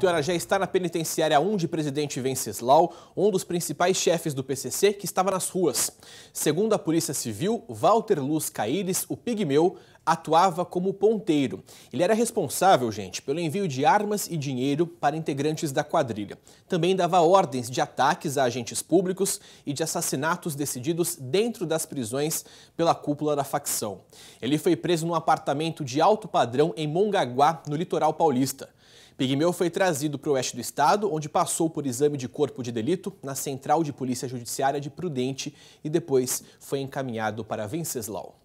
Tiana já está na penitenciária 1 de Presidente Venceslau, um dos principais chefes do PCC que estava nas ruas. Segundo a Polícia Civil, Walter Luz Caíres, o pigmeu, atuava como ponteiro. Ele era responsável, gente, pelo envio de armas e dinheiro para integrantes da quadrilha. Também dava ordens de ataques a agentes públicos e de assassinatos decididos dentro das prisões pela cúpula da facção. Ele foi preso num apartamento de alto padrão em Mongaguá, no litoral paulista. Pigmeu foi trazido para o oeste do estado, onde passou por exame de corpo de delito na Central de Polícia Judiciária de Prudente e depois foi encaminhado para Venceslau.